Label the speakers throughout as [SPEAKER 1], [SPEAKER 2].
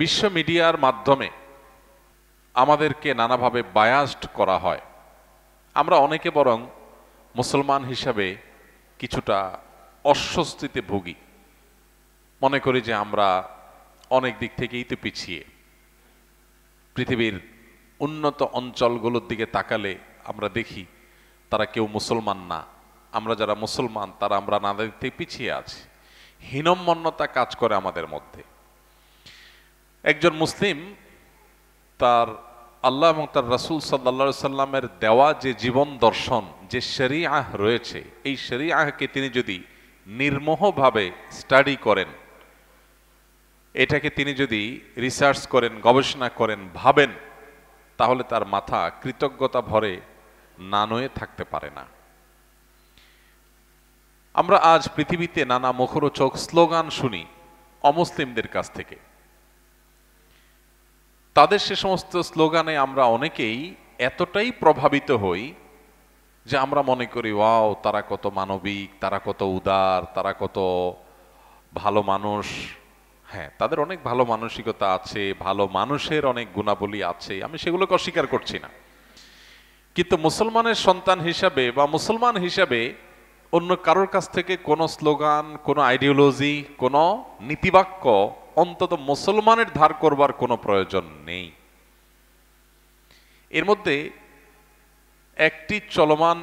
[SPEAKER 1] বিশ্ব মিডিয়ার মাধ্যমে আমাদেরকে নানাভাবে বায়াসড করা হয় আমরা অনেকে বরং মুসলমান হিসাবে কিছুটা অস্বস্তিতে ভুগি মনে করি যে আমরা অনেক দিক থেকেই তো পিছিয়ে পৃথিবীর উন্নত অঞ্চলগুলোর দিকে তাকালে আমরা দেখি তারা কেউ মুসলমান না আমরা যারা মুসলমান তারা আমরা নানা দিক থেকে পিছিয়ে আছি হীনম্মন্যতা কাজ করে আমাদের মধ্যে একজন মুসলিম তার আল্লাহ এবং তার রাসুল সাল্লা সাল্লামের দেওয়া যে জীবন দর্শন যে শরি আহ রয়েছে এই শরি আহকে তিনি যদি নির্মোহভাবে স্টাডি করেন এটাকে তিনি যদি রিসার্চ করেন গবেষণা করেন ভাবেন তাহলে তার মাথা কৃতজ্ঞতা ভরে না নয়ে থাকতে পারে না আমরা আজ পৃথিবীতে নানা মুখরোচক স্লোগান শুনি অমুসলিমদের কাছ থেকে তাদের সে সমস্ত স্লোগানে আমরা অনেকেই এতটাই প্রভাবিত হই যে আমরা মনে করি ওয়াও তারা কত মানবিক তারা কত উদার তারা কত ভালো মানুষ হ্যাঁ তাদের অনেক ভালো মানসিকতা আছে ভালো মানুষের অনেক গুণাবলী আছে আমি সেগুলোকে অস্বীকার করছি না কিন্তু মুসলমানের সন্তান হিসাবে বা মুসলমান হিসাবে অন্য কারোর কাছ থেকে কোনো স্লোগান কোনো আইডিওলজি কোনো নীতিবাক্য অন্তত মুসলমানের ধার করবার কোনো প্রয়োজন নেই এর মধ্যে একটি চলমান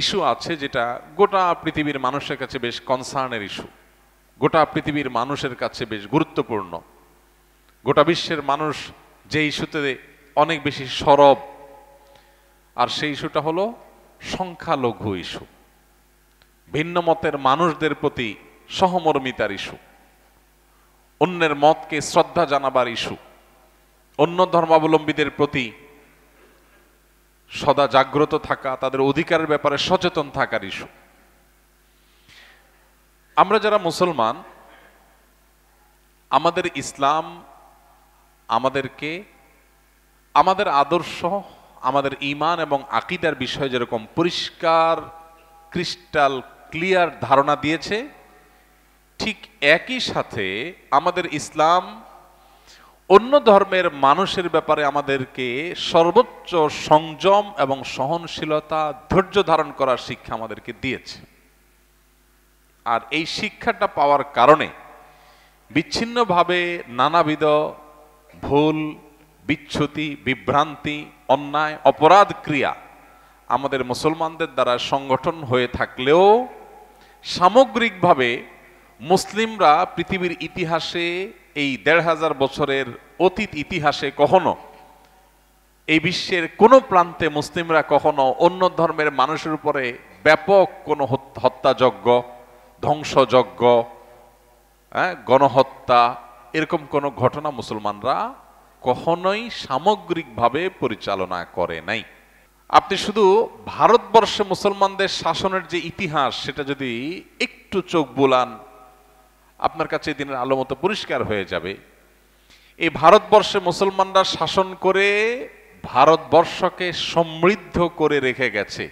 [SPEAKER 1] ইস্যু আছে যেটা গোটা পৃথিবীর মানুষের কাছে বেশ কনসার্নের ইস্যু গোটা পৃথিবীর মানুষের কাছে বেশ গুরুত্বপূর্ণ গোটা বিশ্বের মানুষ যে ইস্যুতে অনেক বেশি সরব আর সেই ইস্যুটা হলো সংখ্যালঘু ইস্যু ভিন্ন মতের মানুষদের প্রতি সহমর্মিতার ইস্যু অন্যের মতকে শ্রদ্ধা জানাবার ইস্যু অন্য ধর্মাবলম্বীদের প্রতি সদা জাগ্রত থাকা তাদের অধিকারের ব্যাপারে সচেতন থাকার ইস্যু আমরা যারা মুসলমান আমাদের ইসলাম আমাদেরকে আমাদের আদর্শ আমাদের ইমান এবং আকিদার বিষয়ে যেরকম পরিষ্কার ক্রিস্টাল ক্লিয়ার ধারণা দিয়েছে ঠিক একই সাথে আমাদের ইসলাম অন্য ধর্মের মানুষের ব্যাপারে আমাদেরকে সর্বোচ্চ সংযম এবং সহনশীলতা ধৈর্য ধারণ করার শিক্ষা আমাদেরকে দিয়েছে আর এই শিক্ষাটা পাওয়ার কারণে বিচ্ছিন্নভাবে নানাবিধ ভুল বিচ্ছুতি বিভ্রান্তি অন্যায় অপরাধ ক্রিয়া আমাদের মুসলমানদের দ্বারা সংগঠন হয়ে থাকলেও সামগ্রিকভাবে মুসলিমরা পৃথিবীর ইতিহাসে এই দেড় হাজার বছরের অতীত ইতিহাসে কখনো এই বিশ্বের কোনো প্রান্তে মুসলিমরা কখনো অন্য ধর্মের মানুষের উপরে ব্যাপক কোনো হত্যাযজ্ঞ ধ্বংসযজ্ঞ হ্যাঁ গণহত্যা এরকম কোনো ঘটনা মুসলমানরা কখনোই সামগ্রিকভাবে পরিচালনা করে নাই আপনি শুধু ভারতবর্ষে মুসলমানদের শাসনের যে ইতিহাস সেটা যদি একটু চোখ বোলান আপনার কাছে দিনের আলো মতো পরিষ্কার হয়ে যাবে এই ভারতবর্ষে মুসলমানরা শাসন করে ভারতবর্ষকে সমৃদ্ধ করে রেখে গেছে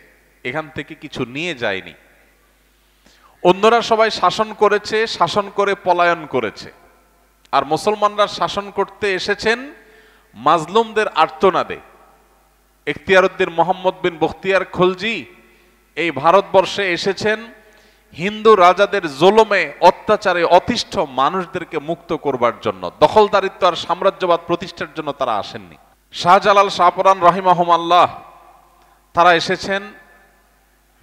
[SPEAKER 1] এখান থেকে কিছু নিয়ে যায়নি অন্যরা সবাই শাসন করেছে শাসন করে পলায়ন করেছে আর মুসলমানরা শাসন করতে এসেছেন মাজলুমদের আর্তনাদে এখতিয়ারুদ্দিন মোহাম্মদ বিন বখতিয়ার খলজি এই ভারতবর্ষে এসেছেন হিন্দু রাজাদের জোলমে অত্যাচারে অতিষ্ঠ মানুষদেরকে মুক্ত করবার জন্য দখলদারিত্ব আর সাম্রাজ্যবাদ প্রতিষ্ঠার জন্য তারা আসেননি শাহজালাল শাহপরান রহিমাহম আল্লাহ তারা এসেছেন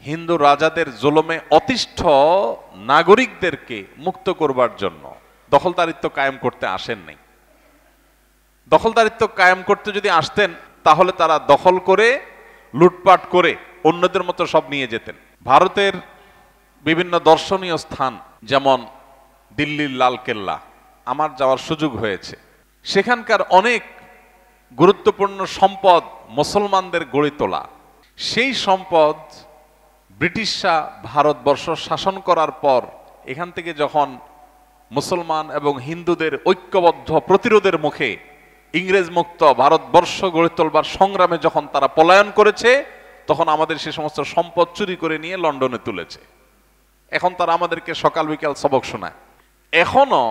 [SPEAKER 1] হিন্দু রাজাদের জোলমে অতিষ্ঠ নাগরিকদেরকে মুক্ত করবার জন্য দখলদারিত্ব কায়েম করতে আসেননি দখলদারিত্ব কায়েম করতে যদি আসতেন তাহলে তারা দখল করে লুটপাট করে অন্যদের মতো সব নিয়ে যেতেন ভারতের বিভিন্ন দর্শনীয় স্থান যেমন দিল্লির লালকেল্লা আমার যাওয়ার সুযোগ হয়েছে সেখানকার অনেক গুরুত্বপূর্ণ সম্পদ মুসলমানদের গড়ে তোলা সেই সম্পদ ব্রিটিশরা ভারতবর্ষ শাসন করার পর এখান থেকে যখন মুসলমান এবং হিন্দুদের ঐক্যবদ্ধ প্রতিরোধের মুখে ইংরেজ মুক্ত ভারতবর্ষ গড়ে তোলবার সংগ্রামে যখন তারা পলায়ন করেছে তখন আমাদের সে সমস্ত সম্পদ চুরি করে নিয়ে লন্ডনে তুলেছে এখন তারা আমাদেরকে সকাল বিকাল সবক শোনায় এখনো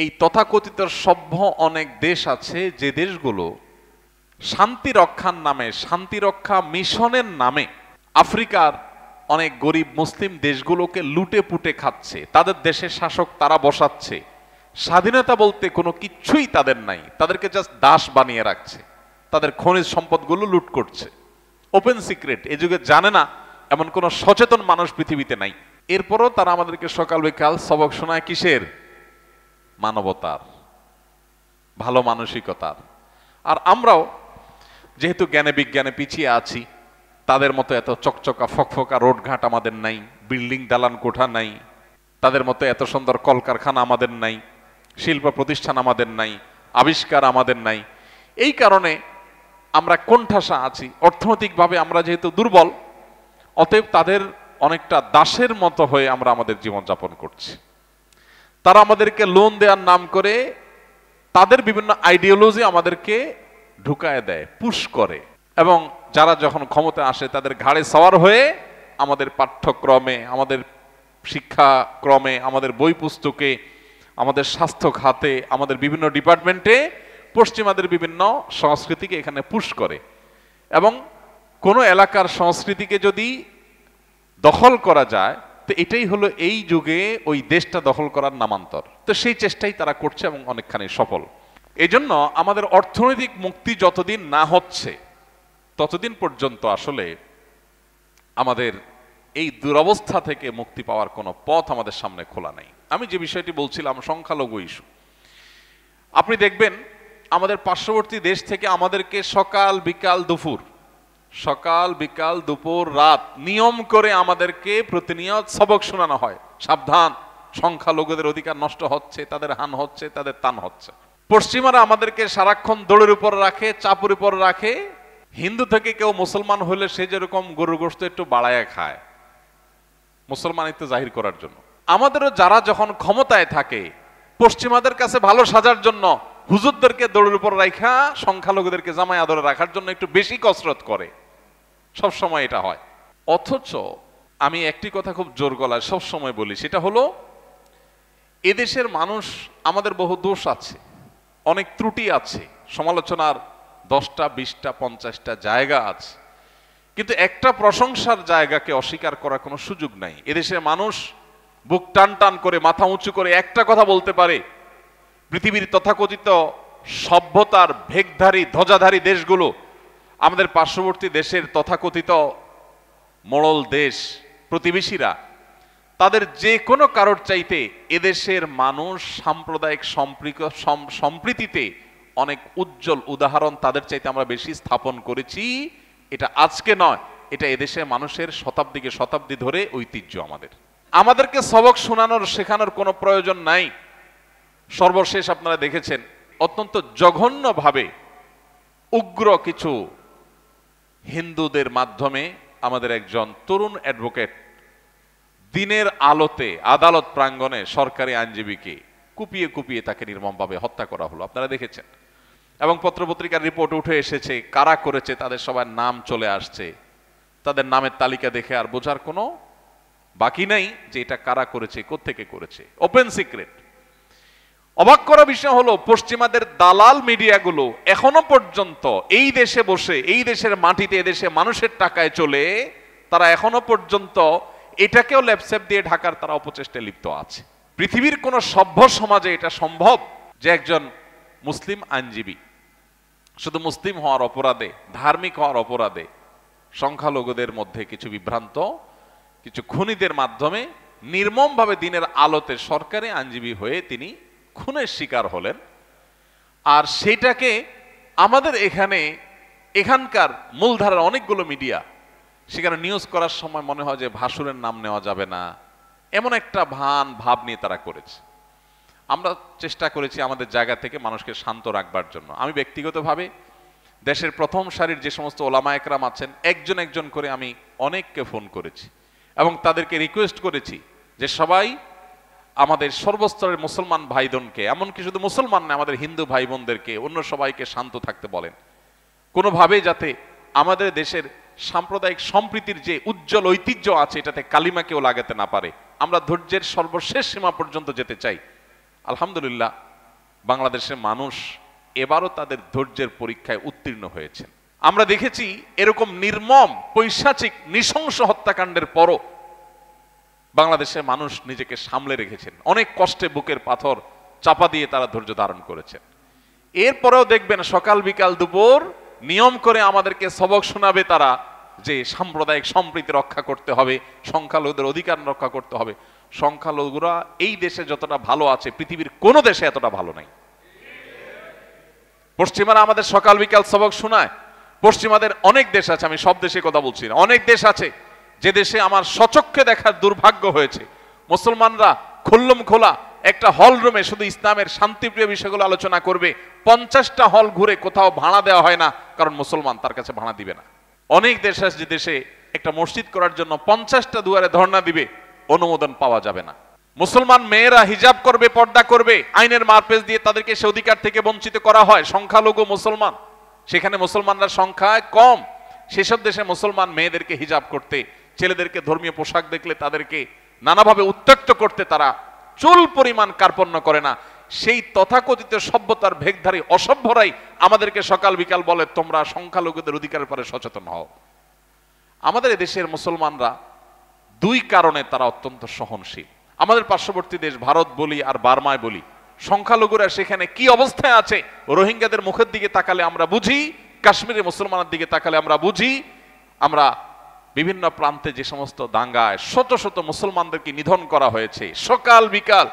[SPEAKER 1] এই তথাকথিত সভ্য অনেক দেশ আছে যে দেশগুলো শান্তি রক্ষার নামে শান্তি রক্ষা মিশনের নামে আফ্রিকার অনেক গরিব মুসলিম দেশগুলোকে লুটে পুটে খাচ্ছে তাদের দেশের শাসক তারা বসাচ্ছে স্বাধীনতা বলতে কোনো কিচ্ছুই তাদের নাই তাদেরকে জাস্ট দাস বানিয়ে রাখছে তাদের খনিজ সম্পদগুলো লুট করছে ওপেন সিক্রেট এ যুগে জানে না এমন কোন সচেতন মানুষ পৃথিবীতে নাই এরপরও তারা আমাদেরকে সকাল বিকাল সবক শোনায় কিসের মানবতার ভালো মানসিকতার আর আমরাও যেহেতু জ্ঞানে বিজ্ঞানে পিছিয়ে আছি তাদের মতো এত চকচকা ফকফকা রোডঘাট আমাদের নাই বিল্ডিং দালান কোঠা নাই তাদের মতো এত সুন্দর কলকারখানা আমাদের নাই শিল্প প্রতিষ্ঠান আমাদের নাই আবিষ্কার আমাদের নাই এই কারণে আমরা কোণঠাসা আছি অর্থনৈতিকভাবে আমরা যেহেতু দুর্বল অতএব তাদের অনেকটা দাসের মতো হয়ে আমরা আমাদের জীবনযাপন করছি তারা আমাদেরকে লোন দেওয়ার নাম করে তাদের বিভিন্ন আইডিওলজি আমাদেরকে ঢুকায় দেয় পুশ করে এবং যারা যখন ক্ষমতা আসে তাদের ঘাড়ে সওয়ার হয়ে আমাদের পাঠ্যক্রমে আমাদের শিক্ষা ক্রমে আমাদের বই পুস্তকে আমাদের স্বাস্থ্য খাতে আমাদের বিভিন্ন ডিপার্টমেন্টে পশ্চিমাদের বিভিন্ন সংস্কৃতিকে এখানে পুশ করে এবং কোনো এলাকার সংস্কৃতিকে যদি দখল করা যায় তো এটাই হলো এই যুগে ওই দেশটা দখল করার নামান্তর তো সেই চেষ্টাই তারা করছে এবং অনেকখানি সফল এজন্য আমাদের অর্থনৈতিক মুক্তি যতদিন না হচ্ছে ততদিন পর্যন্ত আসলে আমাদের এই দুরবস্থা থেকে মুক্তি পাওয়ার কোনো পথ আমাদের সামনে খোলা নেই আমি যে বিষয়টি বলছিলাম সংখ্যালঘু ইস্যু আপনি দেখবেন আমাদের পার্শ্ববর্তী দেশ থেকে আমাদেরকে সকাল বিকাল দুপুর সকাল বিকাল দুপুর রাত নিয়ম করে আমাদেরকে প্রতিনিয়ত সবক শোনানো হয় সাবধান সংখ্যালঘুদের অধিকার নষ্ট হচ্ছে তাদের হান হচ্ছে তাদের তান হচ্ছে পশ্চিমারা আমাদেরকে সারাক্ষণ দোলের উপর রাখে চাপুর উপর রাখে হিন্দু থেকে কেউ মুসলমান হলে সে যেরকম গরু গোস্ত একটু বাড়ায় খায় মুসলমানিত্ব জাহির করার জন্য আমাদেরও যারা যখন ক্ষমতায় থাকে পশ্চিমাদের কাছে ভালো সাজার জন্য হুজুরদেরকে দৌড়ের উপর রাখা সংখ্যালঘুদেরকে জামাই আদরে রাখার জন্য একটু বেশি কসরত করে সব সময় এটা হয় অথচ আমি একটি কথা খুব জোর গলায় সব সময় বলি সেটা হলো এদেশের মানুষ আমাদের বহু দোষ আছে অনেক ত্রুটি আছে সমালোচনার দশটা বিশটা পঞ্চাশটা জায়গা আছে কিন্তু একটা প্রশংসার জায়গাকে অস্বীকার করার কোনো সুযোগ নাই এদেশের মানুষ বুক টান টান করে মাথা উঁচু করে একটা কথা বলতে পারে পৃথিবীর তথাকথিত সভ্যতার ভেগধারী ধ্বজাধারী দেশগুলো আমাদের পার্শ্ববর্তী দেশের তথাকথিত মরল দেশ প্রতিবেশীরা তাদের যে কোনো কারোর চাইতে এদেশের মানুষ সাম্প্রদায়িক সম্প্রীতিতে অনেক উজ্জ্বল উদাহরণ তাদের চাইতে আমরা বেশি স্থাপন করেছি এটা আজকে নয় এটা এদেশের মানুষের শতাব্দীকে শতাব্দী ধরে ঐতিহ্য আমাদের আমাদেরকে সবক শোনানোর শেখানোর কোনো প্রয়োজন নাই সর্বশেষ আপনারা দেখেছেন অত্যন্ত জঘন্যভাবে উগ্র কিছু হিন্দুদের মাধ্যমে আমাদের একজন তরুণ অ্যাডভোকেট দিনের আলোতে আদালত প্রাঙ্গণে সরকারি আইনজীবীকে কুপিয়ে কুপিয়ে তাকে নির্মমভাবে হত্যা করা হলো আপনারা দেখেছেন এবং পত্রপত্রিকার রিপোর্ট উঠে এসেছে কারা করেছে তাদের সবার নাম চলে আসছে তাদের নামের তালিকা দেখে আর বোঝার কোনো বাকি নাই যে এটা কারা করেছে কোত্থেকে করেছে ওপেন সিক্রেট অবাক করা বিষয় হলো পশ্চিমাদের দালাল মিডিয়াগুলো এখনো পর্যন্ত এই দেশে বসে এই দেশের মাটিতে এদেশে মানুষের টাকায় চলে তারা এখনো পর্যন্ত এটাকেও ল্যাপসেপ দিয়ে ঢাকার তারা অপচেষ্টায় লিপ্ত আছে পৃথিবীর কোন সভ্য সমাজে এটা সম্ভব যে একজন মুসলিম আইনজীবী শুধু মুসলিম হওয়ার অপরাধে ধার্মিক হওয়ার অপরাধে সংখ্যালঘুদের মধ্যে কিছু বিভ্রান্ত কিছু খুনিদের মাধ্যমে নির্মমভাবে দিনের আলোতে সরকারে আইনজীবী হয়ে তিনি খুনের শিকার হলেন আর সেটাকে আমাদের এখানে এখানকার মূলধারার অনেকগুলো মিডিয়া সেখানে নিউজ করার সময় মনে হয় যে ভাসুরের নাম নেওয়া যাবে না এমন একটা ভান ভাব নিয়ে তারা করেছে আমরা চেষ্টা করেছি আমাদের জায়গা থেকে মানুষকে শান্ত রাখবার জন্য আমি ব্যক্তিগতভাবে দেশের প্রথম সারির যে সমস্ত ওলামা একরাম আছেন একজন একজন করে আমি অনেককে ফোন করেছি এবং তাদেরকে রিকোয়েস্ট করেছি যে সবাই আমাদের সর্বস্তরের মুসলমান ভাই বোনকে এমনকি শুধু মুসলমান না আমাদের হিন্দু ভাই বোনদেরকে অন্য সবাইকে শান্ত থাকতে বলেন কোনোভাবে যাতে আমাদের দেশের সাম্প্রদায়িক সম্প্রীতির যে উজ্জ্বল ঐতিহ্য আছে এটাতে কালিমাকেও লাগাতে না পারে আমরা ধৈর্যের সর্বশেষ সীমা পর্যন্ত যেতে চাই আলহামদুলিল্লাহ বাংলাদেশের মানুষ এবারও তাদের ধৈর্যের পরীক্ষায় উত্তীর্ণ হয়েছেন আমরা দেখেছি এরকম নির্মম পৈশাচিক নৃশংস হত্যাকাণ্ডের পরও বাংলাদেশে মানুষ নিজেকে সামলে রেখেছেন অনেক কষ্টে বুকের পাথর চাপা দিয়ে তারা ধৈর্য ধারণ করেছেন এরপরেও দেখবেন সকাল বিকাল দুপুর নিয়ম করে আমাদেরকে সবক শোনাবে তারা যে সাম্প্রদায়িক সম্প্রীতি রক্ষা করতে হবে সংখ্যালঘুদের অধিকার রক্ষা করতে হবে সংখ্যালঘুরা এই দেশে যতটা ভালো আছে পৃথিবীর কোনো দেশে এতটা ভালো নাই পশ্চিমারা আমাদের সকাল বিকাল সবক শোনায় পশ্চিমাদের অনেক দেশ আছে আমি সব দেশে কথা বলছি না অনেক দেশ আছে যে দেশে আমার সচক্ষে দেখার দুর্ভাগ্য হয়েছে মুসলমানরা খুল্লম খোলা একটা হল রুমে শুধু ইসলামের শান্তিপ্রিয় বিষয়গুলো আলোচনা করবে পঞ্চাশটা হল ঘুরে কোথাও ভাড়া দেওয়া হয় না কারণ মুসলমান তার কাছে ভাড়া দিবে না অনেক দেশ আছে যে দেশে একটা মসজিদ করার জন্য পঞ্চাশটা দুয়ারে ধর্ণা দিবে অনুমোদন পাওয়া যাবে না মুসলমান মেয়েরা হিজাব করবে পর্দা করবে আইনের মারপেজ দিয়ে তাদেরকে সে অধিকার থেকে বঞ্চিত করা হয় সংখ্যালঘু মুসলমান সেখানে মুসলমানরা সংখ্যায় কম সেসব দেশে মুসলমান মেয়েদেরকে হিজাব করতে ছেলেদেরকে ধর্মীয় পোশাক দেখলে তাদেরকে নানাভাবে উত্ত্যক্ত করতে তারা চুল পরিমাণ কার্পণ্য করে না সেই তথাকথিত সভ্যতার ভেগধারী অসভ্যরাই আমাদেরকে সকাল বিকাল বলে তোমরা সংখ্যালঘুদের অধিকারের পরে সচেতন হও আমাদের দেশের মুসলমানরা দুই কারণে তারা অত্যন্ত সহনশীল আমাদের পার্শ্ববর্তী দেশ ভারত বলি আর বার্মায় বলি সংখ্যালঘুরা সেখানে কি অবস্থায় আছে রোহিঙ্গাদের মুখের দিকে তাকালে আমরা বুঝি কাশ্মীরের মুসলমানের দিকে তাকালে আমরা বুঝি আমরা বিভিন্ন প্রান্তে যে সমস্ত দাঙ্গায় শত শত মুসলমানদেরকে নিধন করা হয়েছে সকাল বিকাল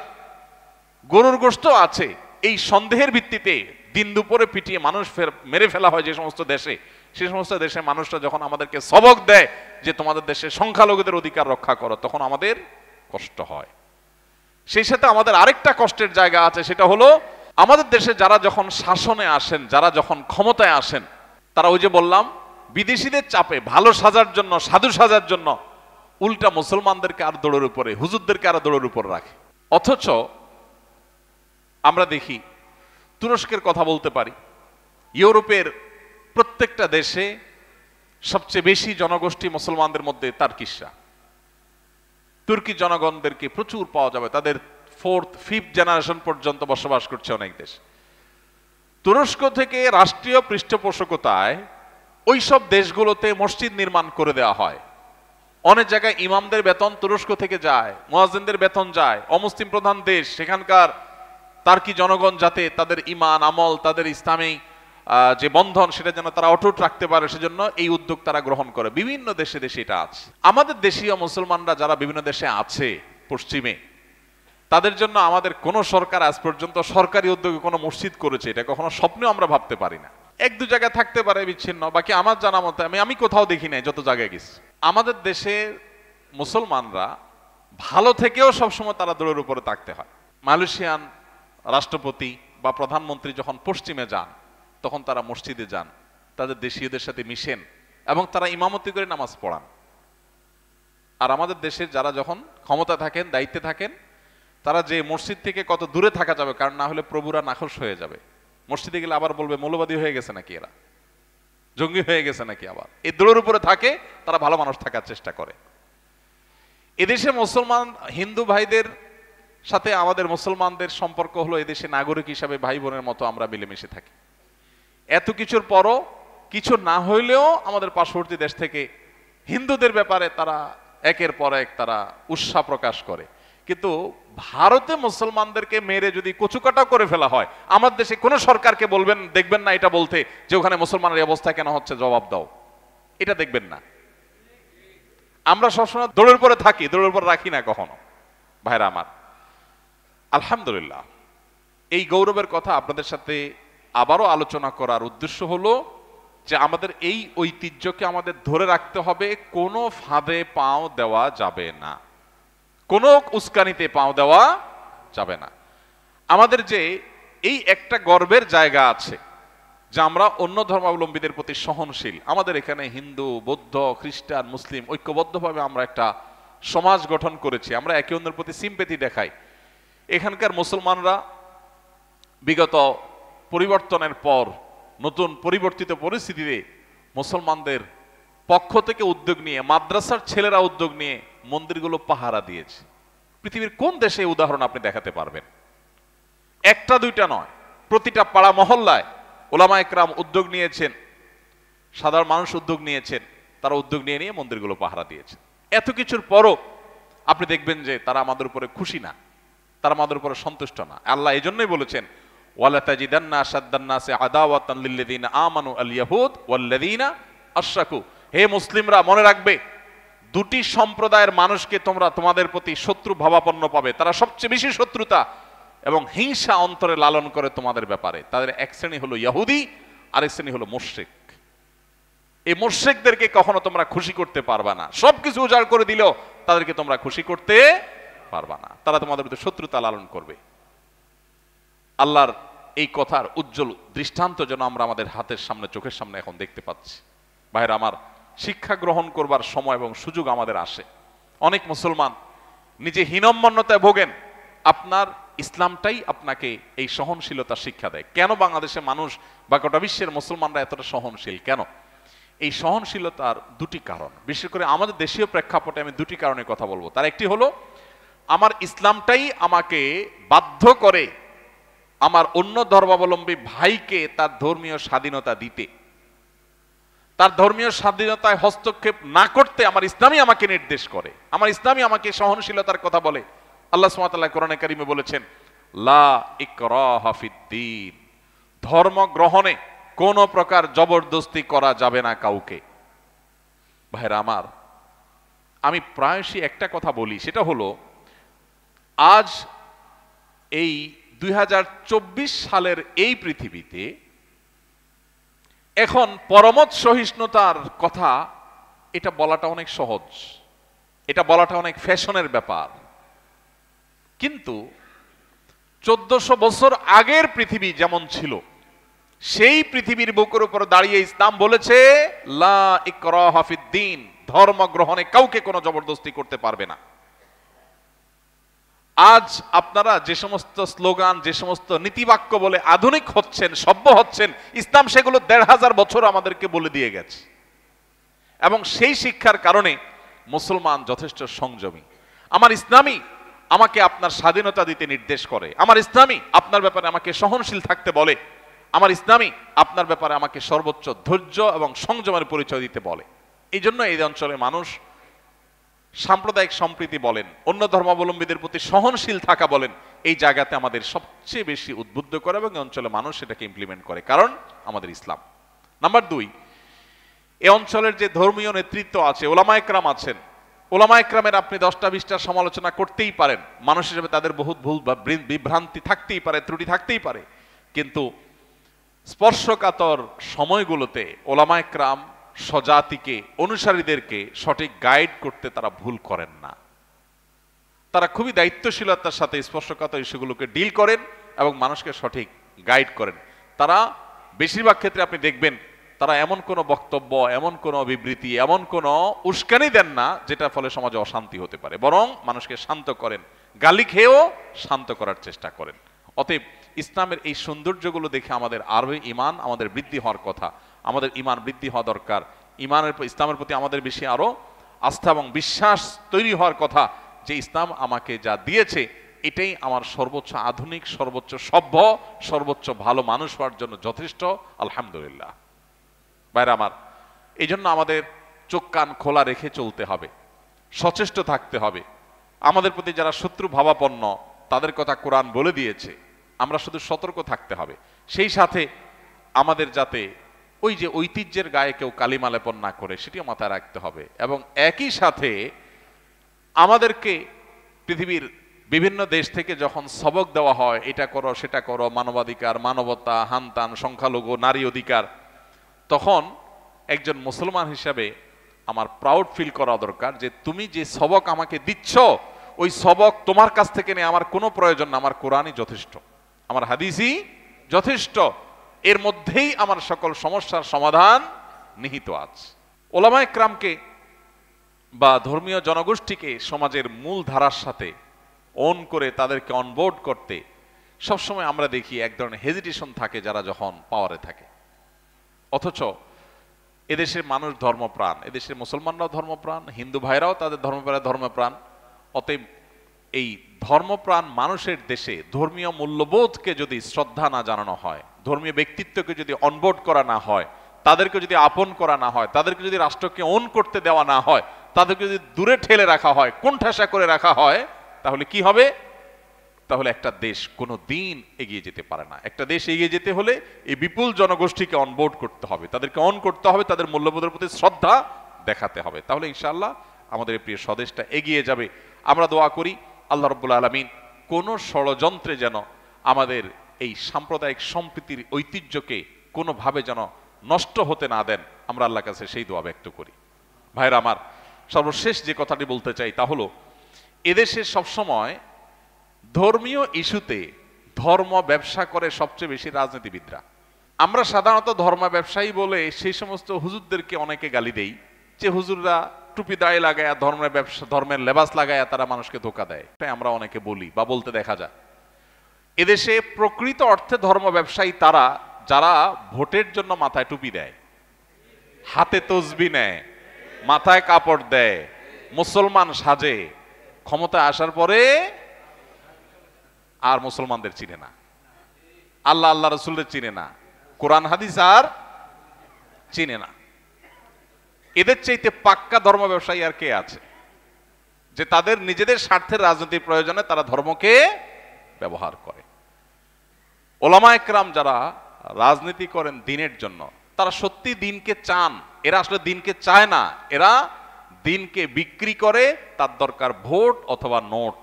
[SPEAKER 1] গরুর গোস্ত আছে এই সন্দেহের ভিত্তিতে দিন দুপুরে পিটিয়ে মানুষ মেরে ফেলা হয় যে সমস্ত দেশে সে সমস্ত দেশে মানুষরা যখন আমাদেরকে সবক দেয় যে তোমাদের দেশে সংখ্যালঘুদের অধিকার রক্ষা করো তখন আমাদের কষ্ট হয় সেই সাথে আমাদের আরেকটা কষ্টের জায়গা আছে সেটা হলো আমাদের দেশে যারা যখন শাসনে আসেন যারা যখন ক্ষমতায় আসেন তারা ওই যে বললাম বিদেশিদের চাপে ভালো সাজার জন্য সাধু সাজার জন্য উল্টা মুসলমানদেরকে আর দৌড়ের উপরে হুজুরদেরকে আর দৌড়ের উপর রাখে অথচ আমরা দেখি তুরস্কের কথা বলতে পারি ইউরোপের প্রত্যেকটা দেশে সবচেয়ে বেশি জনগোষ্ঠী মুসলমানদের মধ্যে কিসা তুর্কি জনগণদেরকে প্রচুর পাওয়া যাবে তাদের ফোর্থ ফিফথ জেনারেশন পর্যন্ত বসবাস করছে অনেক দেশ তুরস্ক থেকে রাষ্ট্রীয় পৃষ্ঠপোষকতায় ওই সব দেশগুলোতে মসজিদ নির্মাণ করে দেওয়া হয় অনেক জায়গায় ইমামদের বেতন তুরস্ক থেকে যায় মোয়াজিনদের বেতন যায় অমুসলিম প্রধান দেশ সেখানকার তার কি জনগণ যাতে তাদের ইমান আমল তাদের ইসলামী যে বন্ধন সেটা যেন তারা অটুট রাখতে পারে সেজন্য এই উদ্যোগ তারা গ্রহণ করে বিভিন্ন দেশে দেশে এটা আছে আমাদের দেশীয় মুসলমানরা যারা বিভিন্ন দেশে আছে পশ্চিমে তাদের জন্য আমাদের কোনো সরকার আজ পর্যন্ত সরকারি উদ্যোগে কোনো মসজিদ করেছে এটা কখনো স্বপ্নেও আমরা ভাবতে পারি না এক দু জায়গায় থাকতে পারে বিচ্ছিন্ন বাকি আমার জানা মতো আমি আমি কোথাও দেখি নাই যত জায়গায় গেছি আমাদের দেশে মুসলমানরা ভালো থেকেও সবসময় তারা দূরের উপরে থাকতে হয় মালয়েশিয়ান রাষ্ট্রপতি বা প্রধানমন্ত্রী যখন পশ্চিমে যান তখন তারা মসজিদে যান তাদের দেশীয়দের সাথে মিশেন এবং তারা ইমামতি করে নামাজ পড়ান আর আমাদের দেশের যারা যখন ক্ষমতা থাকেন দায়িত্বে থাকেন তারা যে মসজিদ থেকে কত দূরে থাকা যাবে কারণ না হলে প্রভুরা নাখোশ হয়ে যাবে মসজিদে গেলে আবার বলবে মৌলবাদী হয়ে গেছে নাকি এরা জঙ্গি হয়ে গেছে নাকি আবার এই দলের উপরে থাকে তারা ভালো মানুষ থাকার চেষ্টা করে এদেশে মুসলমান হিন্দু ভাইদের সাথে আমাদের মুসলমানদের সম্পর্ক হলো এদেশে নাগরিক হিসাবে ভাই বোনের মতো আমরা মিলেমিশে থাকি এত কিছুর পরও কিছু না হইলেও আমাদের পার্শ্ববর্তী দেশ থেকে হিন্দুদের ব্যাপারে তারা একের পর এক তারা উৎসাহ প্রকাশ করে কিন্তু ভারতে মুসলমানদেরকে মেরে যদি কচুকাটা করে ফেলা হয় আমার দেশে কোনো সরকারকে বলবেন দেখবেন না এটা বলতে যে ওখানে মুসলমানের অবস্থা কেন হচ্ছে জবাব দাও এটা দেখবেন না আমরা সবসময় দৌড়ের পরে থাকি দৌড়ের পরে রাখি না কখনো ভাইরা আমার আলহামদুলিল্লাহ এই গৌরবের কথা আপনাদের সাথে আবারও আলোচনা করার উদ্দেশ্য হলো যে আমাদের এই ঐতিহ্যকে আমাদের ধরে রাখতে হবে কোনো ফাঁদে পাও দেওয়া যাবে না কোনো উস্কানিতে পাও দেওয়া যাবে না আমাদের যে এই একটা গর্বের জায়গা আছে যা আমরা অন্য ধর্মাবলম্বীদের প্রতি সহনশীল আমাদের এখানে হিন্দু বৌদ্ধ খ্রিস্টান মুসলিম ঐক্যবদ্ধভাবে আমরা একটা সমাজ গঠন করেছি আমরা একে অন্যের প্রতি সিম্পেতি দেখাই এখানকার মুসলমানরা বিগত পরিবর্তনের পর নতুন পরিবর্তিত পরিস্থিতিতে মুসলমানদের পক্ষ থেকে উদ্যোগ নিয়ে মাদ্রাসার ছেলেরা উদ্যোগ নিয়ে মন্দিরগুলো পাহারা দিয়েছে পৃথিবীর কোন দেশে উদাহরণ আপনি দেখাতে পারবেন একটা দুইটা নয় প্রতিটা পাড়া মহল্লায় ওলামা একরাম উদ্যোগ নিয়েছেন সাধারণ মানুষ উদ্যোগ নিয়েছেন তারা উদ্যোগ নিয়ে নিয়ে মন্দিরগুলো পাহারা দিয়েছেন এত কিছুর পরও আপনি দেখবেন যে তারা আমাদের উপরে খুশি না তারা আমাদের উপরে সন্তুষ্ট না আল্লাহ এই জন্যই বলেছেন আমানু হে মুসলিমরা মনে রাখবে দুটি সম্প্রদায়ের মানুষকে তোমরা তোমাদের প্রতি শত্রু ভাবাপন্ন পাবে তারা সবচেয়ে বেশি শত্রুতা এবং হিংসা অন্তরে লালন করে তোমাদের ব্যাপারে তাদের এক শ্রেণী হলো ইয়াহুদি আর এক শ্রেণী হলো মোর্শেক এই মোর্শেকদেরকে কখনো তোমরা খুশি করতে পারবা না সবকিছু উজাড় করে দিলেও তাদেরকে তোমরা খুশি করতে পারবা না তারা তোমাদের প্রতি শত্রুতা লালন করবে আল্লাহর এই কথার উজ্জ্বল দৃষ্টান্ত যেন আমরা আমাদের হাতের সামনে চোখের সামনে এখন দেখতে পাচ্ছি ভাইরা আমার শিক্ষা গ্রহণ করবার সময় এবং সুযোগ আমাদের আসে অনেক মুসলমান নিজে হীনম্মন্যতায় ভোগেন আপনার ইসলামটাই আপনাকে এই সহনশীলতা শিক্ষা দেয় কেন বাংলাদেশের মানুষ বা গোটা বিশ্বের মুসলমানরা এতটা সহনশীল কেন এই সহনশীলতার দুটি কারণ বিশেষ করে আমাদের দেশীয় প্রেক্ষাপটে আমি দুটি কারণে কথা বলবো তার একটি হলো আমার ইসলামটাই আমাকে বাধ্য করে আমার অন্য ধর্মাবলম্বী ভাইকে তার ধর্মীয় স্বাধীনতা দিতে তার ধর্মীয় স্বাধীনতায় হস্তক্ষেপ না করতে আমার ইসলামই আমাকে নির্দেশ করে আমার ইসলামই আমাকে সহনশীলতার কথা বলে আল্লাহ সুমাতাল্লাহ কোরআনে কারিমে বলেছেন লা ইকরাহাফিদ্দিন ধর্ম গ্রহণে কোন প্রকার জবরদস্তি করা যাবে না কাউকে ভাইরা আমার আমি প্রায়শই একটা কথা বলি সেটা হলো আজ এই দুই সালের এই পৃথিবীতে এখন পরমত সহিষ্ণুতার কথা এটা বলাটা অনেক সহজ এটা বলাটা অনেক ফ্যাশনের ব্যাপার কিন্তু চোদ্দশো বছর আগের পৃথিবী যেমন ছিল সেই পৃথিবীর বুকের উপর দাঁড়িয়ে ইসলাম বলেছে লা ইকরা হাফিদ্দিন ধর্ম গ্রহণে কাউকে কোনো জবরদস্তি করতে পারবে না আজ আপনারা যে সমস্ত স্লোগান যে সমস্ত নীতিবাক্য বলে আধুনিক হচ্ছেন সভ্য হচ্ছেন ইসলাম সেগুলো দেড় হাজার বছর আমাদেরকে বলে দিয়ে গেছে এবং সেই শিক্ষার কারণে মুসলমান যথেষ্ট সংযমী আমার ইসলামী আমাকে আপনার স্বাধীনতা দিতে নির্দেশ করে আমার ইসলামী আপনার ব্যাপারে আমাকে সহনশীল থাকতে বলে আমার ইসলামী আপনার ব্যাপারে আমাকে সর্বোচ্চ ধৈর্য এবং সংযমের পরিচয় দিতে বলে এই জন্য এই অঞ্চলের মানুষ সাম্প্রদায়িক সম্প্রীতি বলেন অন্য ধর্মাবলম্বীদের প্রতি সহনশীল থাকা বলেন এই জায়গাতে আমাদের সবচেয়ে বেশি উদ্বুদ্ধ করে এবং অঞ্চলে মানুষ সেটাকে ইমপ্লিমেন্ট করে কারণ আমাদের ইসলাম নাম্বার দুই এ অঞ্চলের যে ধর্মীয় নেতৃত্ব আছে ওলামায়করাম আছেন ওলামায়করামের আপনি দশটা বিশটা সমালোচনা করতেই পারেন মানুষ হিসেবে তাদের বহুত ভুল বা বিভ্রান্তি থাকতেই পারে ত্রুটি থাকতেই পারে কিন্তু স্পর্শকাতর সময়গুলোতে ওলামায়করাম স্বজাতিকে অনুসারীদেরকে সঠিক গাইড করতে তারা ভুল করেন না তারা খুবই দায়িত্বশীলতার সাথে স্পর্শকাত ইস্যুগুলোকে ডিল করেন এবং মানুষকে সঠিক গাইড করেন তারা বেশিরভাগ ক্ষেত্রে আপনি দেখবেন তারা এমন কোনো বক্তব্য এমন কোনো বিবৃতি এমন কোনো উস্কানি দেন না যেটা ফলে সমাজে অশান্তি হতে পারে বরং মানুষকে শান্ত করেন গালি খেয়েও শান্ত করার চেষ্টা করেন অতএব ইসলামের এই সৌন্দর্যগুলো দেখে আমাদের আরও ইমান আমাদের বৃদ্ধি হওয়ার কথা আমাদের ইমান বৃদ্ধি হওয়া দরকার ইমানের ইসলামের প্রতি আমাদের বেশি আরও আস্থা এবং বিশ্বাস তৈরি হওয়ার কথা যে ইসলাম আমাকে যা দিয়েছে এটাই আমার সর্বোচ্চ আধুনিক সর্বোচ্চ সভ্য সর্বোচ্চ ভালো মানুষ হওয়ার জন্য যথেষ্ট আলহামদুলিল্লাহ বাইরে আমার এই জন্য আমাদের চোখ কান খোলা রেখে চলতে হবে সচেষ্ট থাকতে হবে আমাদের প্রতি যারা শত্রু ভাবাপন্ন তাদের কথা কোরআন বলে দিয়েছে আমরা শুধু সতর্ক থাকতে হবে সেই সাথে আমাদের যাতে ওই যে ঐতিহ্যের গায়ে কেউ কালিমা লেপন না করে সেটিও মাথায় রাখতে হবে এবং একই সাথে আমাদেরকে পৃথিবীর বিভিন্ন দেশ থেকে যখন সবক দেওয়া হয় এটা করো সেটা করো মানবাধিকার মানবতা হানতান সংখ্যালঘু নারী অধিকার তখন একজন মুসলমান হিসাবে আমার প্রাউড ফিল করা দরকার যে তুমি যে সবক আমাকে দিচ্ছ ওই সবক তোমার কাছ থেকে নিয়ে আমার কোনো প্রয়োজন না আমার কোরআনই যথেষ্ট আমার হাদিসই যথেষ্ট এর মধ্যেই আমার সকল সমস্যার সমাধান নিহিত আছে ওলামা একরামকে বা ধর্মীয় জনগোষ্ঠীকে সমাজের মূল ধারার সাথে অন করে তাদেরকে অনবোর্ড করতে সবসময় আমরা দেখি এক ধরনের হেজিটেশন থাকে যারা যখন পাওয়ারে থাকে অথচ এদেশের মানুষ ধর্মপ্রাণ এদেশের মুসলমানরাও ধর্মপ্রাণ হিন্দু ভাইরাও তাদের ধর্মপ্রাণ ধর্মপ্রাণ অতএব এই ধর্মপ্রাণ মানুষের দেশে ধর্মীয় মূল্যবোধকে যদি শ্রদ্ধা না জানানো হয় ধর্মীয় ব্যক্তিত্বকে যদি অনবোর্ড করা না হয় তাদেরকে যদি আপন করা না হয় তাদেরকে যদি রাষ্ট্রকে অন করতে দেওয়া না হয় তাদেরকে যদি দূরে ঠেলে রাখা হয় কোনঠাসা করে রাখা হয় তাহলে কি হবে তাহলে একটা দেশ কোনো দিন এগিয়ে যেতে পারে না একটা দেশ এগিয়ে যেতে হলে এই বিপুল জনগোষ্ঠীকে অনবোর্ড করতে হবে তাদেরকে অন করতে হবে তাদের মূল্যবোধের প্রতি শ্রদ্ধা দেখাতে হবে তাহলে ইনশাল্লাহ আমাদের প্রিয় স্বদেশটা এগিয়ে যাবে আমরা দোয়া করি আল্লাহ রব্বুল আলমিন কোনো ষড়যন্ত্রে যেন আমাদের এই সাম্প্রদায়িক সম্প্রীতির ঐতিহ্যকে কোনোভাবে যেন নষ্ট হতে না দেন আমরা আল্লাহ কাছে সেই দোয়া ব্যক্ত করি ভাইরা আমার সর্বশেষ যে কথাটি বলতে চাই তা হলো এদেশে সবসময় ধর্মীয় ইস্যুতে ধর্ম ব্যবসা করে সবচেয়ে বেশি রাজনীতিবিদরা আমরা সাধারণত ধর্ম ব্যবসায়ী বলে সেই সমস্ত হুজুরদেরকে অনেকে গালি দেই যে হুজুররা টুপি দায় লাগায় ধর্মের ব্যবসা ধর্মের লেবাস লাগায় তারা মানুষকে ধোকা দেয় তাই আমরা অনেকে বলি বা বলতে দেখা যায় এদেশে প্রকৃত অর্থে ধর্ম ব্যবসায়ী তারা যারা ভোটের জন্য মাথায় টুপি দেয় হাতে তসবি নেয় মাথায় কাপড় দেয় মুসলমান সাজে ক্ষমতা আসার পরে আর মুসলমানদের চিনে না আল্লাহ আল্লাহ রসুলদের চিনে না কোরআন হাদিস আর চিনে না এদের চাইতে পাক্কা ধর্ম ব্যবসায়ী আর কে আছে যে তাদের নিজেদের স্বার্থের রাজনৈতিক প্রয়োজনে তারা ধর্মকে ব্যবহার করে ওলামা একরাম যারা রাজনীতি করেন দিনের জন্য তারা সত্যি দিনকে চান এরা আসলে দিনকে চায় না এরা দিনকে বিক্রি করে তার দরকার ভোট অথবা নোট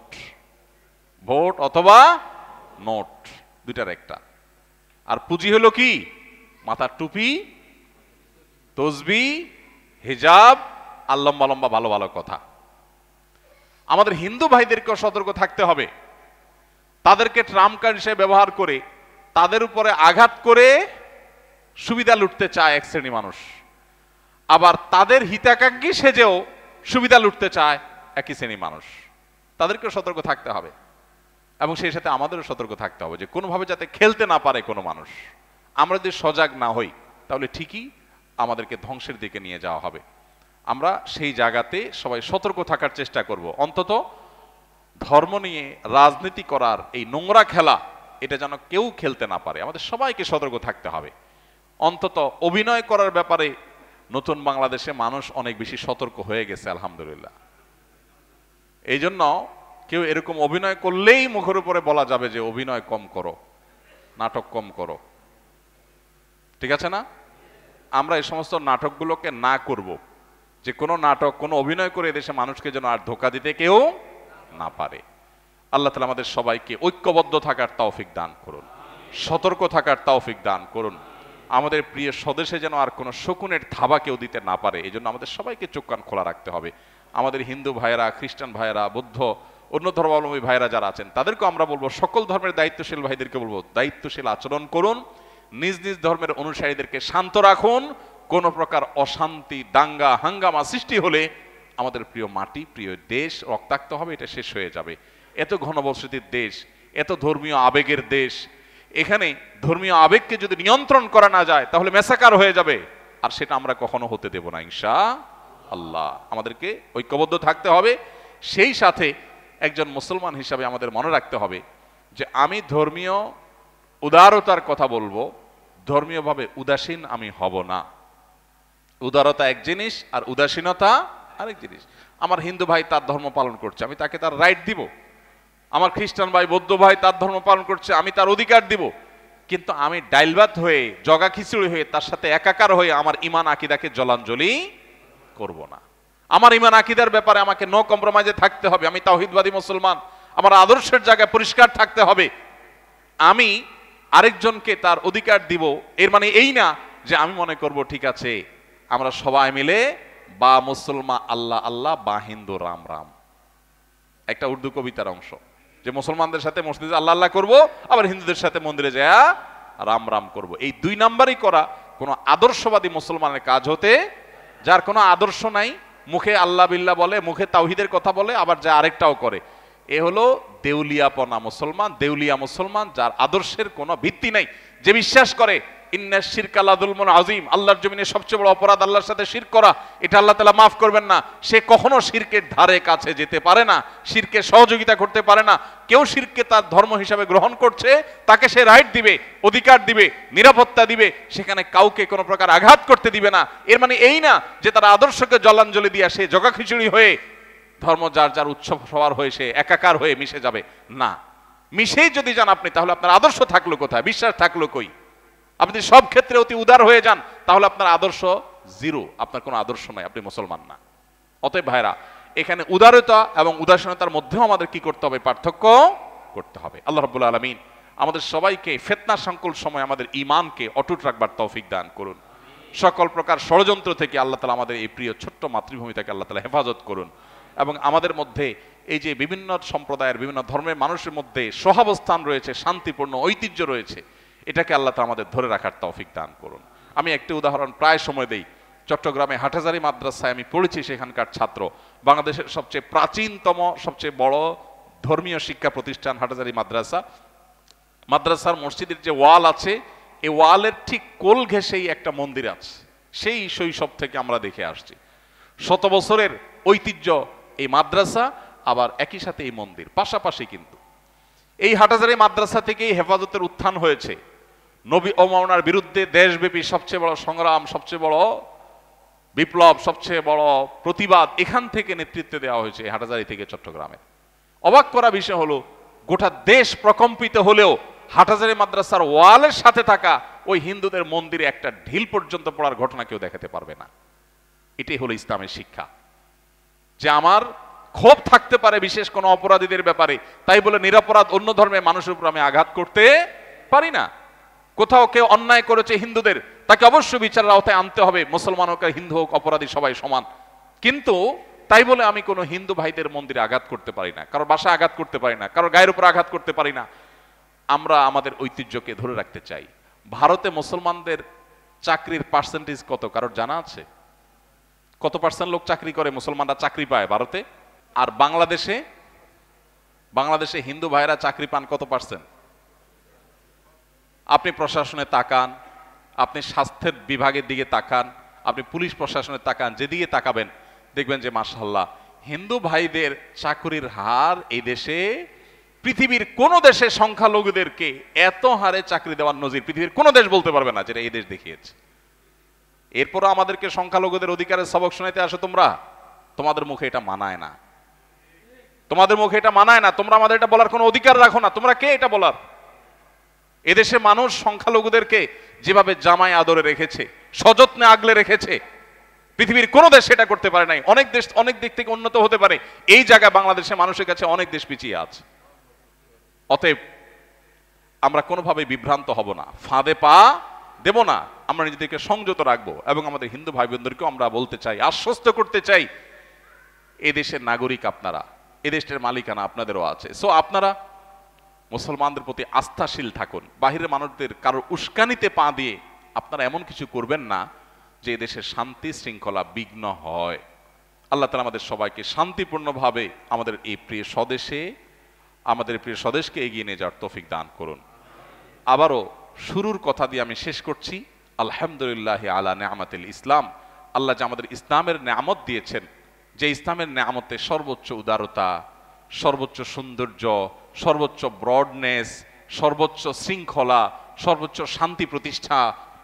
[SPEAKER 1] ভোট অথবা নোট দুইটার একটা আর পুঁজি হলো কি মাথার টুপি তসবি হিজাব আর লম্বা লম্বা ভালো ভালো কথা আমাদের হিন্দু ভাইদেরকেও সতর্ক থাকতে হবে তাদেরকে ট্রাম্প কার্ড হিসেবে ব্যবহার করে তাদের উপরে আঘাত করে সুবিধা লুটতে চায় এক শ্রেণী মানুষ আবার তাদের হিতাকাঙ্ক্ষী সেজেও সুবিধা লুটতে চায় একই শ্রেণী মানুষ তাদেরকেও সতর্ক থাকতে হবে এবং সেই সাথে আমাদেরও সতর্ক থাকতে হবে যে কোনোভাবে যাতে খেলতে না পারে কোনো মানুষ আমরা যদি সজাগ না হই তাহলে ঠিকই আমাদেরকে ধ্বংসের দিকে নিয়ে যাওয়া হবে আমরা সেই জায়গাতে সবাই সতর্ক থাকার চেষ্টা করব অন্তত ধর্ম নিয়ে রাজনীতি করার এই নোংরা খেলা এটা যেন কেউ খেলতে না পারে আমাদের সবাইকে সতর্ক থাকতে হবে অন্তত অভিনয় করার ব্যাপারে নতুন বাংলাদেশে মানুষ অনেক বেশি সতর্ক হয়ে গেছে আলহামদুলিল্লাহ এই জন্য কেউ এরকম অভিনয় করলেই মুখের উপরে বলা যাবে যে অভিনয় কম করো নাটক কম করো ঠিক আছে না আমরা এই সমস্ত নাটকগুলোকে না করব যে কোনো নাটক কোনো অভিনয় করে এদেশে মানুষকে যেন আর ধোকা দিতে কেউ না পারে আল্লাহ তালা আমাদের সবাইকে ঐক্যবদ্ধ থাকার তৌফিক দান করুন সতর্ক থাকার তৌফিক দান করুন আমাদের প্রিয় স্বদেশে যেন আর কোনো শকুনের থাবা কেউ দিতে না পারে এই জন্য আমাদের সবাইকে চোখ কান খোলা রাখতে হবে আমাদের হিন্দু ভাইয়েরা খ্রিস্টান ভাইয়েরা বৌদ্ধ অন্য ধর্মাবলম্বী ভাইরা যারা আছেন তাদেরকে আমরা বলবো সকল ধর্মের দায়িত্বশীল ভাইদেরকে বলবো দায়িত্বশীল আচরণ করুন নিজ নিজ ধর্মের অনুসারীদেরকে শান্ত রাখুন কোনো প্রকার অশান্তি দাঙ্গা হাঙ্গামা সৃষ্টি হলে আমাদের প্রিয় মাটি প্রিয় দেশ রক্তাক্ত হবে এটা শেষ হয়ে যাবে এত ঘনবসতির দেশ এত ধর্মীয় আবেগের দেশ এখানে ধর্মীয় আবেগকে যদি নিয়ন্ত্রণ করা না যায় তাহলে মেসাকার হয়ে যাবে আর সেটা আমরা কখনো হতে দেব না ইনশা আল্লাহ আমাদেরকে ঐক্যবদ্ধ থাকতে হবে সেই সাথে একজন মুসলমান হিসাবে আমাদের মনে রাখতে হবে যে আমি ধর্মীয় উদারতার কথা বলবো ধর্মীয়ভাবে উদাসীন আমি হব না উদারতা এক জিনিস আর উদাসীনতা আরেক জিনিস আমার হিন্দু ভাই তার ধর্ম পালন করছে আমি তাকে তার রাইট দিব আমার খ্রিস্টান ভাই বৌদ্ধ ভাই তার ধর্ম পালন করছে আমি তার অধিকার দিব কিন্তু আমি ডাইলবাত হয়ে জগা খিচুড়ি হয়ে তার সাথে একাকার হয়ে আমার ইমান আকিদাকে জলাঞ্জলি করব না আমার ইমান আকিদার ব্যাপারে আমাকে নো কম্প্রোমাইজে থাকতে হবে আমি তাহিদবাদী মুসলমান আমার আদর্শের জায়গায় পরিষ্কার থাকতে হবে আমি আরেকজনকে তার অধিকার দিব এর মানে এই না যে আমি মনে করব ঠিক আছে আমরা সবাই মিলে বা মুসলমা আল্লাহ আল্লাহ বা হিন্দু রাম রাম একটা উর্দু কবিতার অংশ যে মুসলমানদের সাথে মসজিদে আল্লাহ আল্লাহ করবো আবার হিন্দুদের সাথে মন্দিরে যায় রাম রাম করব। এই দুই নাম্বারই করা কোনো আদর্শবাদী মুসলমানের কাজ হতে যার কোনো আদর্শ নাই মুখে আল্লাহ বিল্লা বলে মুখে তাওহিদের কথা বলে আবার যা আরেকটাও করে এ হলো দেউলিয়াপনা মুসলমান দেউলিয়া মুসলমান যার আদর্শের কোনো ভিত্তি নাই যে বিশ্বাস করে ইন্না শিরক আল্লাহুলমন আজিম আল্লাহর জমিনে সবচেয়ে বড় অপরাধ আল্লাহর সাথে শির করা এটা আল্লাহ তালা মাফ করবেন না সে কখনো শিরকের ধারে কাছে যেতে পারে না শিরকে সহযোগিতা করতে পারে না কেউ শিরকে তার ধর্ম হিসাবে গ্রহণ করছে তাকে সে রাইট দিবে অধিকার দিবে নিরাপত্তা দিবে সেখানে কাউকে কোনো প্রকার আঘাত করতে দিবে না এর মানে এই না যে তার আদর্শকে জলাঞ্জলি দিয়ে সে জগাখিচুড়ি হয়ে ধর্ম যার যার উৎসব সবার হয়ে সে একাকার হয়ে মিশে যাবে না মিশেই যদি যান আপনি তাহলে আপনার আদর্শ থাকলো কোথায় বিশ্বাস থাকলো কই আপনি সব ক্ষেত্রে অতি উদার হয়ে যান তাহলে আপনার আদর্শ জিরো আপনার কোনো আদর্শ নাই আপনি মুসলমান না অতএব ভাইরা এখানে উদারতা এবং উদাসীনতার মধ্যেও আমাদের কি করতে হবে পার্থক্য করতে হবে আল্লাহ রব আলমিন আমাদের সবাইকে ফেতনা সংকুল সময় আমাদের ইমানকে অটুট রাখবার তৌফিক দান করুন সকল প্রকার ষড়যন্ত্র থেকে আল্লাহ তালা আমাদের এই প্রিয় ছোট্ট থেকে আল্লাহ তালা হেফাজত করুন এবং আমাদের মধ্যে এই যে বিভিন্ন সম্প্রদায়ের বিভিন্ন ধর্মের মানুষের মধ্যে সহাবস্থান রয়েছে শান্তিপূর্ণ ঐতিহ্য রয়েছে এটাকে আল্লাহ তা আমাদের ধরে রাখার তৌফিক দান করুন আমি একটি উদাহরণ প্রায় সময় দেই চট্টগ্রামে হাটহাজারি মাদ্রাসায় আমি পড়েছি সেখানকার ছাত্র বাংলাদেশের সবচেয়ে প্রাচীনতম সবচেয়ে বড় ধর্মীয় শিক্ষা প্রতিষ্ঠান হাটহাজারি মাদ্রাসা মাদ্রাসার মসজিদের যে ওয়াল আছে এই ওয়ালের ঠিক কোল ঘেসেই একটা মন্দির আছে সেই শৈশব থেকে আমরা দেখে আসছি শত বছরের ঐতিহ্য এই মাদ্রাসা আবার একই সাথে এই মন্দির পাশাপাশি কিন্তু এই হাটাজারি মাদ্রাসা থেকেই হেফাজতের উত্থান হয়েছে নবী অমাওনার বিরুদ্ধে দেশব্যাপী সবচেয়ে বড় সংগ্রাম সবচেয়ে বড় বিপ্লব সবচেয়ে বড় প্রতিবাদ এখান থেকে নেতৃত্ব দেওয়া হয়েছে হাটাজারি থেকে চট্টগ্রামে অবাক করা বিষয় হলো গোটা দেশ প্রকম্পিত হলেও হাটাজারি মাদ্রাসার ওয়ালের সাথে থাকা ওই হিন্দুদের মন্দিরে একটা ঢিল পর্যন্ত পড়ার ঘটনা কেউ দেখাতে পারবে না এটাই হলো ইসলামের শিক্ষা যে আমার ক্ষোভ থাকতে পারে বিশেষ কোনো অপরাধীদের ব্যাপারে তাই বলে নিরাপরাধ অন্য ধর্মের মানুষের উপর আমি আঘাত করতে পারি না কোথাও কেউ অন্যায় করেছে হিন্দুদের তাকে অবশ্য বিচারের আওতায় আনতে হবে মুসলমান হোক হিন্দু হোক অপরাধী সবাই সমান কিন্তু তাই বলে আমি কোনো হিন্দু ভাইদের মন্দিরে আঘাত করতে পারি না কারো বাসায় আঘাত করতে পারি না কারো গায়ের উপর আঘাত করতে পারি না আমরা আমাদের ঐতিহ্যকে ধরে রাখতে চাই ভারতে মুসলমানদের চাকরির পার্সেন্টেজ কত কারোর জানা আছে কত পার্সেন্ট লোক চাকরি করে মুসলমানরা চাকরি পায় ভারতে আর বাংলাদেশে বাংলাদেশে হিন্দু ভাইরা চাকরি পান কত পার্সেন্ট আপনি প্রশাসনে তাকান আপনি স্বাস্থ্যের বিভাগের দিকে তাকান আপনি পুলিশ প্রশাসনে তাকান যেদিকে তাকাবেন দেখবেন যে মার্শাল্লাহ হিন্দু ভাইদের চাকুরির হার এই দেশে পৃথিবীর কোন দেশে সংখ্যালঘুদেরকে এত হারে চাকরি দেওয়ার নজির পৃথিবীর কোনো দেশ বলতে পারবে না যেটা এই দেশ দেখিয়েছে এরপরও আমাদেরকে সংখ্যালঘুদের অধিকারের সবক শোনাইতে আসো তোমরা তোমাদের মুখে এটা মানায় না তোমাদের মুখে এটা মানায় না তোমরা আমাদের এটা বলার কোনো অধিকার রাখো না তোমরা কে এটা বলার এদেশে মানুষ সংখ্যালঘুদেরকে যেভাবে জামায় আদরে রেখেছে সযত্নে আগলে রেখেছে পৃথিবীর কোনো দেশ সেটা করতে পারে নাই অনেক দেশ অনেক দিক থেকে উন্নত হতে পারে এই জায়গা বাংলাদেশে মানুষের কাছে অনেক দেশ পিছিয়ে আছে অতএব আমরা কোনোভাবে বিভ্রান্ত হব না ফাঁদে পা দেব না আমরা নিজেদেরকে সংযত রাখবো এবং আমাদের হিন্দু ভাই বোনদেরকেও আমরা বলতে চাই আশ্বস্ত করতে চাই এদেশের নাগরিক আপনারা এদেশের মালিকানা আপনাদেরও আছে সো আপনারা মুসলমানদের প্রতি আস্থাশীল থাকুন বাহিরের মানুষদের কারো উস্কানিতে পা দিয়ে আপনারা এমন কিছু করবেন না যে দেশের শান্তি শৃঙ্খলা বিঘ্ন হয় আল্লাহ তালা আমাদের সবাইকে শান্তিপূর্ণভাবে আমাদের এই প্রিয় স্বদেশে আমাদের প্রিয় স্বদেশকে এগিয়ে নিয়ে যাওয়ার তফিক দান করুন আবারও শুরুর কথা দিয়ে আমি শেষ করছি আলহামদুলিল্লাহ আলা নেয়ামাতিল ইসলাম আল্লাহ যে আমাদের ইসলামের নেয়ামত দিয়েছেন যে ইসলামের নেয়ামতে সর্বোচ্চ উদারতা সর্বোচ্চ সৌন্দর্য সর্বোচ্চ ব্রডনেস সর্বোচ্চ শৃঙ্খলা সর্বোচ্চ শান্তি প্রতিষ্ঠা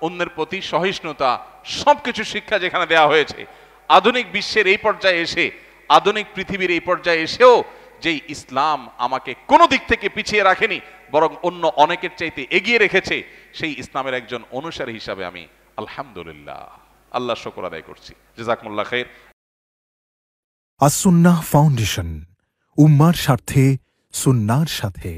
[SPEAKER 1] অন্যের প্রতি সহিষ্ণুতা সবকিছু শিক্ষা যেখানে দেওয়া হয়েছে আধুনিক বিশ্বের এই পর্যায়ে এসে আধুনিক পৃথিবীর এই পর্যায়ে এসেও যেই ইসলাম আমাকে কোনো দিক থেকে পিছিয়ে রাখেনি বরং অন্য অনেকের চাইতে এগিয়ে রেখেছে সেই ইসলামের একজন অনুসারী হিসাবে আমি আলহামদুলিল্লাহ আল্লাহ শকর আদায় করছি জেজাকমুল্লাহ খের আসুন্না ফাউন্ডেশন উম্মার স্বার্থে সুন্নার সাথে